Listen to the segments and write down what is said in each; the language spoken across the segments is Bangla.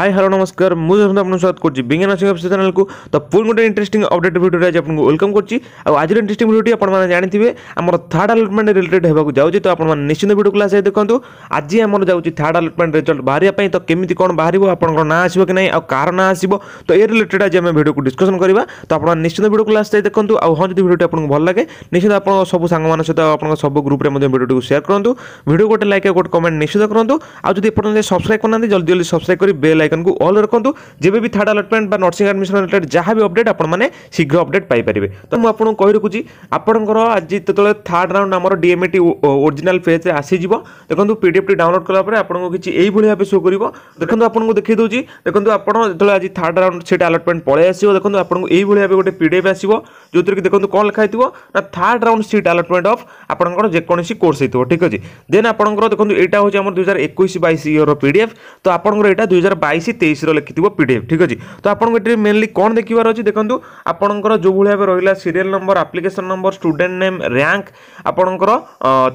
हाय हेलो नमस्कार मुझे আপনার স্বাগত করছি বিজ্ঞান নাসিক অফিস চ্যানেলকু তো পুଣି ଗୋଟେ ইন্টারেস্টিং অপডেট ভিডিওরে আজ আপনাকে ওয়েলকাম করছি আর আজর ইন্টারেস্টিং ভিডিওটি আপনারা জানিথিবে আমার থার্ড আলটমেন্ট রিলেটেড হেবাকু যাউছি তো আপনারা নিশ্চিন্ত ভিডিও ক্লাস আই দেখন্তু আজি আমার যাউছি থার্ড আলটমেন্ট রেজল্ট বাহিরিয়া পাই তো কেমিতি কোন বাহিরিব আপনার না আসিব কি নাই আর কার না আসিব তো এ রিলেটেড আজ আমি ভিডিওকু ডিসকশন করিবা তো আপনারা নিশ্চিন্ত ভিডিও ক্লাস আই দেখন্তু আর হ্যাঁ যদি ভিডিওটি আপনাকে ভাল লাগে নিশ্চিত আপনার সব সাঙ্গ মান সহ আপনার সব গ্রুপে মধ্যে ভিডিওটিকে শেয়ার করন্তু ভিডিও গোটে লাইক গোটে কমেন্ট নিশ্চিত করন্তু আর যদি আপনারা সাবস্ক্রাইব করনা জলদি জলদি সাবস্ক্রাইব করি বেল আইকন ଆଇକନ୍କୁ ଅଲ୍ ରଖନ୍ତୁ ଯେବେ ବି ଥାର୍ଡ଼ ଆଲଟମେଣ୍ଟ ବା ନର୍ସିଂ ଆଡ଼ମିସନ ରିଲେଟେଡ୍ ଯାହା ବି ଅପଡେଟ୍ ଆପଣମାନେ ଶୀଘ୍ର ଅପଡେଟ୍ ପାଇପାରିବେ ତ ମୁଁ ଆପଣଙ୍କୁ କହି ରଖୁଛି ଆପଣଙ୍କର ଆଜି ଯେତେବେଳେ ଥାର୍ଡ଼ ରାଉଣ୍ଡ ଆମର ଡିଏମ୍ଏଟି ଓରିଜିନାଲ୍ ଫେଜ୍ରେ ଆସିଯିବ ଦେଖନ୍ତୁ ପିଡିଏଫ୍ଟି ଡାଉନଲୋଡ୍ କଲା ପରେ ଆପଣଙ୍କୁ କିଛି ଏଇଭଳି ଭାବେ ଶୋ କରିବ ଦେଖନ୍ତୁ ଆପଣଙ୍କୁ ଦେଖାଇ ଦେଉଛି ଦେଖନ୍ତୁ ଆପଣ ଯେତେବେଳେ ଆଜି ଥାର୍ଡ଼ ରାଉଣ୍ଡ ସେଇଟା ଆଲଟମେଣ୍ଟ ପଳାଇ ଆସିବ ଦେଖନ୍ତୁ ଆପଣଙ୍କୁ ଏଇଭଳି ଭାବେ ଗୋଟେ ପିଡିଏଫ୍ ଆସିବ ଯେଉଁଥିରେ କି ଦେଖନ୍ତୁ କ'ଣ ଲେଖା ହେଇଥିବ ନା third round seat allotment of ଆପଣଙ୍କର ଯେକୌଣସି କୋର୍ସ ହେଇଥିବ ଠିକ୍ ଅଛି ଦେନ୍ ଆପଣଙ୍କର ଦେଖନ୍ତୁ ଏଇଟା ହେଉଛି ଆମର ଦୁଇ ହଜାର ଏକୋଇଶ ବାଇଶ ଇୟର୍ର ପିଡିଏଫ୍ ତ ଆପଣଙ୍କର ଏଇଟା ଦୁଇ ହଜାର ବାଇଶ বাইশ তেইশর লেখিথিব পি ডি এফ ঠিক আছে তো আপনার এটি মেনলি কম দেখবার অনেক দেখুন আপনার যেভাবে ভাবে রহলা serial number application number student name rank আপনার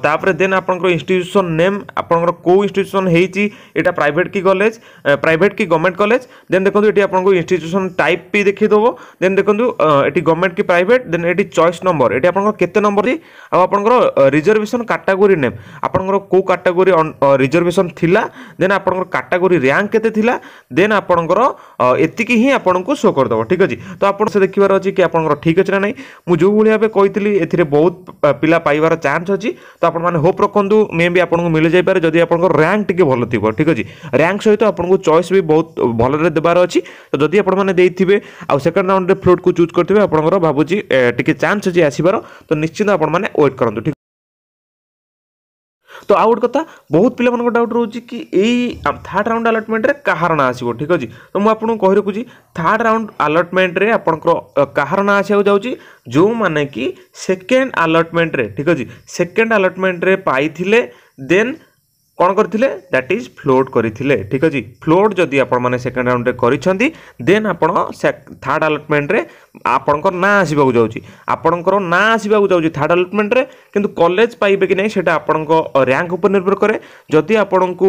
তাপরে দেন আপনার ইনস্টিট্যুশন নেম আপনার কেউ ইনস্টিট্যুশন হয়েছি এটা প্রাইভেট কি কলেজ প্রাইভেট কি গভর্নমেন্ট কলেজ দেন দেখুন এটি আপনার ইনস্টিট্যুশন টাইপ বি দেখিদেব দেন দেখুন এটি গভর্নমেন্ট কি প্রাইভেট দেন এটি চয়েস নম্বর এটি আপনার কেতে নম্বর আপনার রিজর্ভেশন কাটাগোরি নেম আপনার কেউ কাটাগোরি রিজর্ভেশন লা দেন আপনার কাটাগোরি র্যাঙ্ক কেতে লা ଦେନ୍ ଆପଣଙ୍କର ଏତିକି ହିଁ ଆପଣଙ୍କୁ ଶୋ କରିଦେବ ଠିକ୍ ଅଛି ତ ଆପଣ ସେ ଦେଖିବାର ଅଛି କି ଆପଣଙ୍କର ଠିକ୍ ଅଛି ନା ନାହିଁ ମୁଁ ଯେଉଁଭଳି ଭାବେ କହିଥିଲି ଏଥିରେ ବହୁତ ପିଲା ପାଇବାର ଚାନ୍ସ ଅଛି ତ ଆପଣମାନେ ହୋପ୍ ରଖନ୍ତୁ ମେ ବି ଆପଣଙ୍କୁ ମିଳିଯାଇପାରେ ଯଦି ଆପଣଙ୍କର ର୍ୟାଙ୍କ ଟିକେ ଭଲ ଥିବ ଠିକ୍ ଅଛି ର୍ୟାଙ୍କ ସହିତ ଆପଣଙ୍କୁ ଚଏସ୍ ବି ବହୁତ ଭଲରେ ଦେବାର ଅଛି ତ ଯଦି ଆପଣମାନେ ଦେଇଥିବେ ଆଉ ସେକେଣ୍ଡ ରାଉଣ୍ଡରେ ଫ୍ଲୋଟ୍କୁ ଚୁଜ୍ କରିଥିବେ ଆପଣଙ୍କର ଭାବୁଛି ଟିକେ ଚାନ୍ସ ଅଛି ଆସିବାର ତ ନିଶ୍ଚିନ୍ତ ଆପଣମାନେ ୱେଟ୍ କରନ୍ତୁ তো ଆଉ ଗୋଟେ କଥା ବହୁତ ପିଲାମାନଙ୍କ ଡାଉଟ୍ ରହୁଛି କି ଏଇ ଥାର୍ଡ଼ ରାଉଣ୍ଡ ଆଲଟମେଣ୍ଟରେ କାହାର ନାଁ ଆସିବ ଠିକ୍ ଅଛି ତ ମୁଁ ଆପଣଙ୍କୁ କହି ରଖୁଛି ଥାର୍ଡ଼ ରାଉଣ୍ଡ ଆଲଟମେଣ୍ଟରେ ଆପଣଙ୍କର କାହାର ନାଁ ଆସିବାକୁ ଯାଉଛି ଯେଉଁମାନେ କି ସେକେଣ୍ଡ ଆଲଟମେଣ୍ଟରେ ଠିକ୍ ଅଛି ସେକେଣ୍ଡ ଆଲଟମେଣ୍ଟରେ ପାଇଥିଲେ ଦେନ୍ କ'ଣ କରିଥିଲେ ଦ୍ୟାଟ୍ ଇଜ୍ ଫ୍ଲୋଟ୍ କରିଥିଲେ ଠିକ୍ ଅଛି ଫ୍ଲୋଟ୍ ଯଦି ଆପଣମାନେ ସେକେଣ୍ଡ ରାଉଣ୍ଡରେ କରିଛନ୍ତି ଦେନ୍ ଆପଣ ଥାର୍ଡ଼ ଆଲଟମେଣ୍ଟରେ ଆପଣଙ୍କର ନାଁ ଆସିବାକୁ ଯାଉଛି ଆପଣଙ୍କର ନାଁ ଆସିବାକୁ ଯାଉଛି ଥାର୍ଡ଼ ଆଲଟମେଣ୍ଟରେ କିନ୍ତୁ କଲେଜ ପାଇବେ କି ନାହିଁ ସେଇଟା ଆପଣଙ୍କ ରାଙ୍କ ଉପରେ ନିର୍ଭର କରେ ଯଦି ଆପଣଙ୍କୁ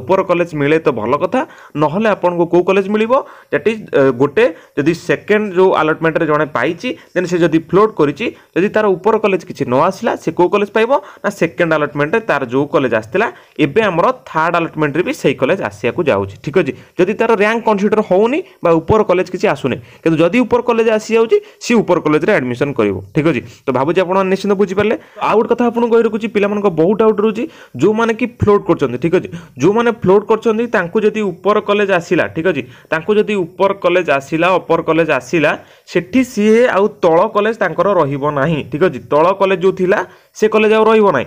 ଉପର କଲେଜ ମିଳେ ତ ଭଲ କଥା ନହେଲେ ଆପଣଙ୍କୁ କେଉଁ କଲେଜ ମିଳିବ ଦ୍ୟାଟ୍ ଇଜ୍ ଗୋଟେ ଯଦି ସେକେଣ୍ଡ ଯେଉଁ ଆଲଟମେଣ୍ଟରେ ଜଣେ ପାଇଛି ଦେନ୍ ସେ ଯଦି ଫ୍ଲୋଟ୍ କରିଛି ଯଦି ତା'ର ଉପର କଲେଜ କିଛି ନ ଆସିଲା ସେ କେଉଁ କଲେଜ ପାଇବ ନା ସେକେଣ୍ଡ ଆଲଟମେଣ୍ଟରେ ତା'ର ଯେଉଁ କଲେଜ ଆସିଥିଲା ଏବେ ଆମର ଥାର୍ଡ଼ ଆଲଟମେଣ୍ଟରେ ବି ସେଇ କଲେଜ ଆସିବାକୁ ଯାଉଛି ଠିକ୍ ଅଛି ଯଦି ତା'ର ର୍ୟାଙ୍କ କନସିଡର ହେଉନି ବା ଉପର କଲେଜ କିଛି ଆସୁନି କିନ୍ତୁ ଯଦି ଉପର କଲେଜ আসিযাଉଛି সি উপর কলেজে আডমিশন করব ঠিক আছে তো ভাবুছি আপনার নিশ্চিন্ত বুঝিপারে আউ গোটে কথা আপনার কই রাখুছি পিলা বহু ডাউট রয়েছে যে কি ফ্লোট করছেন ঠিক আছে যে ফ্লোট করছেন তাঁকু যদি উপর কলেজ আসিলা ঠিক আছে তাঁকু যদি উপর কলেজ আসিলা অপর কলেজ আসিলা সেটি সি আউ তল কলেজ তাঁকর রহব না ঠিক আছে তল কলেজ যে লা সে কলেজ আউ রহব না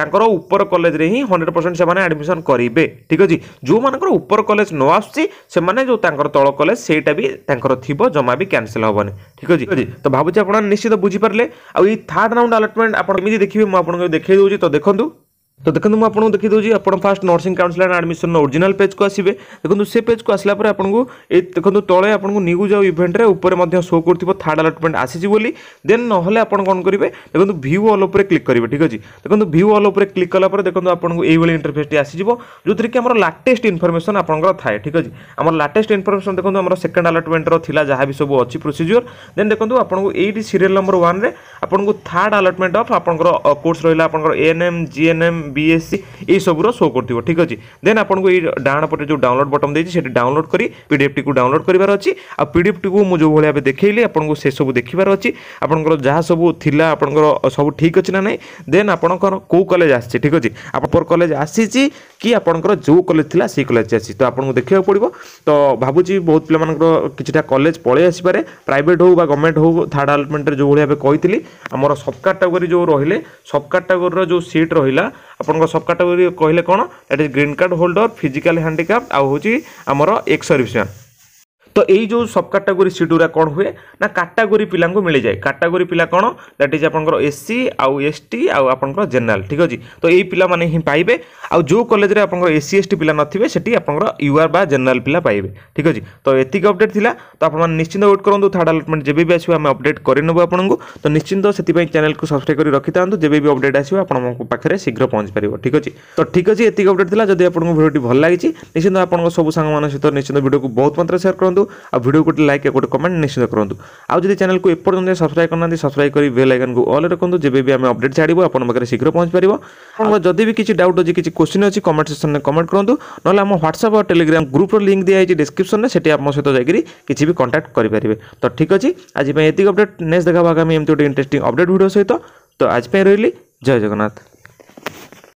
ତାଙ୍କର ଉପର କଲେଜରେ ହିଁ ହଣ୍ଡ୍ରେଡ଼ ପରସେଣ୍ଟ ସେମାନେ ଆଡ଼ମିସନ୍ କରିବେ ଠିକ୍ ଅଛି ଯେଉଁମାନଙ୍କର ଉପର କଲେଜ ନ ଆସୁଛି ସେମାନେ ଯେଉଁ ତାଙ୍କର ତଳ କଲେଜ ସେଇଟା ବି ତାଙ୍କର ଥିବ ଜମା ବି କ୍ୟାନସଲ୍ ହେବନି ଠିକ୍ ଅଛି ତ ଭାବୁଛି ଆପଣ ନିଶ୍ଚିତ ବୁଝିପାରିଲେ ଆଉ ଏଇ ଥାର୍ଡ଼ ରାଉଣ୍ଡ ଆଲଟମେଣ୍ଟ ଆପଣ କେମିତି ଦେଖିବେ ମୁଁ ଆପଣଙ୍କୁ ଦେଖାଇ ଦେଉଛି ତ ଦେଖନ୍ତୁ तो देखो मुझे आपको देखी दूसरी आप first nursing council and admission original page को आसवे देखो से पेज को आसला देखो तले आपको न्यूज आउ इभेंटे उपर शो कर थार्ड अलटमेंट आसी देन ना आप कौन करेंगे देखो भ्यू अल उपर क्लिक करेंगे ठीक अच्छे देखो भ्यू अल उपर क्लिक कलापर देखो आपको यही इंटरफेस आसीज जो थी आम लाटेस्ट इनफर्मेशन आपंकर थाए ठीक अच्छे आम लाटेस्ट इनफर्मेशन देखो आम सेकेंड आलटमेंटर था जहाँ भी सब अच्छी प्रोसीजर देन देखो आपको ये सीरीयल नंबर वन आपको थार्ड आलटमेंट अफ आप कोर्स रहा आपंकर एएनएम जीएनएम বিএসসি এইসবুর শো করুব ঠিক আছে দেন আপনার এই ডাণ পটে যে ডাউনলোড বটন দিয়েছি সেটি ডাউনলোড করে পিডিএফটি ডাউনলোড করবার অছি আর পিডিএফটি মু যে ভাবে ভাবে দেখাইলি আপনার সেসব দেখার অছি আপনার যা সব লা আপনার সব ঠিক আছে না নাই দেন আপনার কেউ কলেজ আসছে ঠিক আছে আপনার কলেজ আসিছি কি আপনার যে কলেজ লা সেই কলেজ আসছে তো আপনার দেখা পড়ব তো ভাবুছি বহুত পিলা কিছুটা কলেজ পলাই আসিপারে প্রাইভেট হোক বা গভর্নমেন্ট হোক থার্ড আলটমেন্টে যেভাবে ভাবে কইলি আমার সব ক্যাটাগোরি যে রহলে সব ক্যাটাগোরির যে সিট রহিলা আপনার সব ক্যাটেগরি কহিলে কোণ that is green card holder physical handicraft আছে আমার এক সর্ভিসম্যান ଏଇ ଯେଉଁ ସବ୍ କାଟାଗୋରୀ ସିଡ୍ୟୁରା କ'ଣ ହୁଏ ନା କାଟାଗୋରୀ ପିଲାଙ୍କୁ ମିଳିଯାଏ କାଟାଗୋରୀ ପିଲା କ'ଣ ଦ୍ୟାଟ୍ ଇଜ୍ ଆପଣଙ୍କର ଏସ୍ସି ଆଉ ଏସ୍ ଟି ଆଉ ଆପଣଙ୍କର ଜେନେରାଲ୍ ଠିକ୍ ଅଛି ତ ଏଇ ପିଲାମାନେ ହିଁ ପାଇବେ ଆଉ ଯେଉଁ କଲେଜରେ ଆପଣଙ୍କର ଏସ୍ସି ଏସ୍ ଟି ପିଲା ନଥିବେ ସେଠି ଆପଣଙ୍କର ୟୁଆର୍ ବା ଜେନେରାଲ୍ ପିଲା ପାଇବେ ଠିକ୍ ଅଛି ତ ଏତିକି ଅପଡ଼େଟ୍ ଥିଲା ତ ଆପଣମାନେ ନିଶ୍ଚିନ୍ତ ୱେଟ୍ କରନ୍ତୁ ଥାର୍ଡ଼ ଆଲଟମେଣ୍ଟ ଯେବେ ବି ଆସିବ ଆମେ ଅପଡ଼େଟ୍ କରିନେବୁ ଆପଣଙ୍କୁ ତ ନିଶ୍ଚିନ୍ତ ସେଥିପାଇଁ ଚ୍ୟାନେଲ୍କୁ ସବସ୍କ୍ରାଇବ୍ କରି ରଖିଥାନ୍ତୁ ଯେବେ ବି ଅପଡ଼େଟ୍ ଆସିବ ଆପଣଙ୍କ ପାଖରେ ଶୀଘ୍ର ପହଞ୍ଚିପାରିବ ଠିକ୍ ଅଛି ତ ଠିକ୍ ଅଛି ଏତିକି ଅପଡ଼େଟ୍ ଥିଲା ଯଦି ଆପଣଙ୍କୁ ଭିଡ଼ିଓଟି ଭଲ ଲାଗିଛି ନିଶ୍ଚିନ୍ତ ଆପଣଙ୍କ ସବୁ ସାଙ୍ଗମାନଙ୍କ ସହିତ ନିଶ୍ଚିନ୍ତ ଭିଡ଼ିଓକୁ ବହୁତ ମାତ୍ରାରେ ସେୟାର କରନ୍ତୁ ଆଉ ଭିଡ଼ିଓ ଗୋଟେ ଲାଇକ୍ ଗୋଟେ କମେଣ୍ଟ ନିଶ୍ଚିତ କରନ୍ତୁ ଆଉ ଯଦି ଚ୍ୟାନେଲକୁ ଏପର୍ଯ୍ୟନ୍ତ ସବସ୍କ୍ରାଇବ୍ କରୁନାହାନ୍ତି ସବସ୍କ୍ରାଇବ୍ କରି ବେଲ୍ ଆଇକନ୍କୁ ଅଲ୍ ରଖନ୍ତୁ ଯେବେ ବି ଆମେ ଅପଡେଟ୍ ଛାଡ଼ିବୁ ଆପଣଙ୍କ ପାଖରେ ଶୀଘ୍ର ପହଞ୍ଚିପାରିବ ଆପଣଙ୍କ ଯଦି ବି କିଛି ଡାଉଟ୍ ଅଛି କିଛି କ୍ୱେଶ୍ଚିନ୍ ଅଛି କମେଣ୍ଟ ସେକ୍ସନ୍ରେ କମେଣ୍ଟ କରନ୍ତୁ ନହେଲେ ଆମ ହ୍ୱାଟ୍ସଆପ୍ ଆଉ ଟେଲିଗ୍ରାମ ଗ୍ରୁପ୍ର ଲିଙ୍କ୍ ଦିଆହେଇଛି ଡିସ୍କ୍ରିପ୍ସନ୍ରେ ସେଠି ଆମ ସହିତ ଯାଇକରି କିଛି ବି କଣ୍ଟାକ୍ଟ କରିପାରିବେ ତ ଠିକ୍ ଅଛି ଆଜି ପାଇଁ ଏତିକି ଅପଡେଟ୍ ନେକ୍ସଟ୍ ଦେଖା ଆଗାମୀ ଏମିତି ଗୋଟେ ଇଣ୍ଟରେଷ୍ଟିଂ ଅପଡେଟ୍ ଭିଡ଼ିଓ ସହିତ ତ ଆଜି ପାଇଁ ରହିଲି ଜୟ ଜଗନ୍ନାଥ